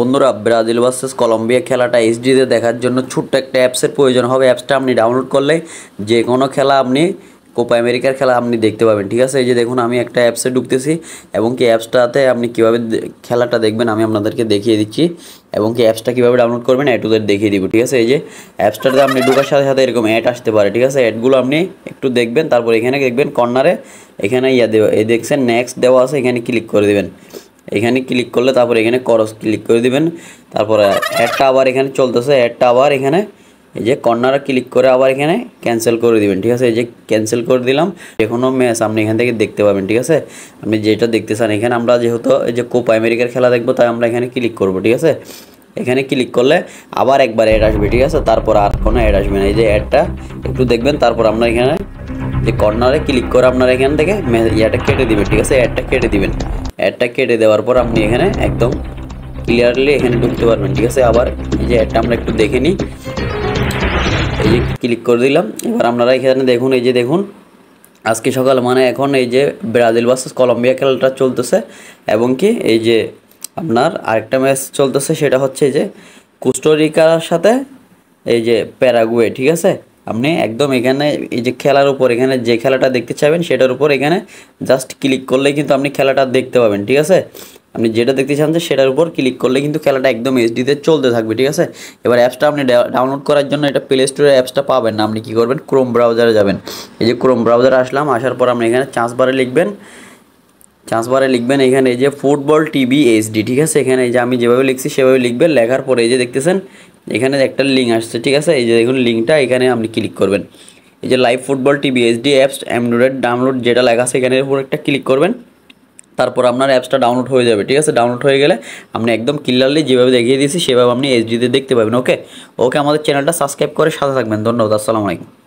বন্ধুরা Brazil versus Colombia খেলাটা এইচডিতে দেখার জন্য ছোট্ট একটা অ্যাপসের প্রয়োজন হবে অ্যাপসটা আপনি ডাউনলোড করলে যে কোনো খেলা আপনি কোপা আমেরিকার খেলা আপনি দেখতে পাবেন ঠিক আছে এই যে দেখুন আমি একটা অ্যাপসে ঢুকতেছি এবং কি অ্যাপসটাতে আপনি কীভাবে খেলাটা দেখবেন আমি আপনাদেরকে দেখিয়ে দিচ্ছি এবং কি অ্যাপসটা কীভাবে ডাউনলোড করবেন অ্যাটুদের দেখিয়ে দিব ঠিক আছে এই যে অ্যাপসটাতে আপনি ঢুকার সাথে সাথে এরকম অ্যাড আসতে পারে ঠিক আছে অ্যাডগুলো আপনি একটু দেখবেন তারপর এখানে দেখবেন কর্নারে এখানে ইয়া দেওয়া এই দেখছেন নেক্সট দেওয়া আছে এখানে ক্লিক করে দেবেন এখানে ক্লিক করলে তারপর এখানে করস ক্লিক করে দিবেন তারপরে অ্যাডটা আবার এখানে চলতেছে অ্যাডটা আবার এখানে এই যে কর্নারে ক্লিক করে আবার এখানে ক্যান্সেল করে দিবেন ঠিক আছে এই যে ক্যান্সেল করে দিলাম এখনও ম্যাচ আপনি এখান থেকে দেখতে পাবেন ঠিক আছে আপনি যেটা দেখতে চান এখানে আমরা যেহেতু এই যে কোপ আমেরিকার খেলা দেখবো তাই আমরা এখানে ক্লিক করবো ঠিক আছে এখানে ক্লিক করলে আবার একবার অ্যাড আসবে ঠিক আছে তারপর আর কোনো অ্যাড আসবে না এই যে অ্যাডটা একটু দেখবেন তারপর আমরা এখানে যে কর্নারে ক্লিক করে আপনারা এখান থেকে ইয়াটা কেটে দিবেন ঠিক আছে অ্যাডটা কেটে দিবেন অ্যাডটা কেটে দেওয়ার পর আপনি এখানে একদম ক্লিয়ারলি এখানে ঢুকতে পারবেন ঠিক আছে আবার এই যে অ্যাডটা আমরা একটু দেখে নিই এই যে ক্লিক করে দিলাম এবার আপনারা এখানে দেখুন এই যে দেখুন আজকে সকাল মানে এখন এই যে ব্রাজিল ভার্সেস কলম্বিয়া খেলাটা চলতেছে এবং কি এই যে আপনার আরেকটা ম্যাচ চলতেছে সেটা হচ্ছে যে কুস্টোরিকার সাথে এই যে প্যারাগুয়ে ঠিক আছে আপনি একদম এখানে এই যে খেলার উপর এখানে যে খেলাটা দেখতে চাইবেন সেটার উপর এখানে জাস্ট ক্লিক করলে কিন্তু আপনি খেলাটা দেখতে পাবেন ঠিক আছে আপনি যেটা দেখতে চান সেটার উপর ক্লিক করলে কিন্তু খেলাটা একদম এইচডিতে চলতে থাকবে ঠিক আছে এবার অ্যাপসটা আপনি ডাউনলোড করার জন্য এটা প্লে স্টোরে অ্যাপসটা পাবেন না আপনি কী করবেন ক্রোম ব্রাউজারে যাবেন এই যে ক্রোম ব্রাউজারে আসলাম আসার পর আপনি এখানে চাঁচবারে লিখবেন চান্সবারে লিখবেন এখানে এই যে ফুটবল টিভি এইচডি ঠিক আছে এখানে এই যে আমি যেভাবে লিখছি সেভাবে লিখবেন লেখার পরে এই যে দেখতেছেন এখানে একটা লিঙ্ক আসছে ঠিক আছে এই যে দেখুন লিঙ্কটা এখানে আপনি ক্লিক করবেন এই যে live football TV HD apps Android download যেটা লেখা আছে এখানের উপর একটা ক্লিক করবেন তারপর আপনার অ্যাপসটা ডাউনলোড হয়ে যাবে ঠিক আছে ডাউনলোড হয়ে গেলে আপনি একদম ক্লিয়ারলি যেভাবে দেখিয়ে দিয়েছি সেভাবে আপনি এইচডিতে দেখতে পাবেন ওকে ওকে আমাদের চ্যানেলটা সাবস্ক্রাইব করে সাথে থাকবেন ধন্যবাদ আসসালামু আলাইকুম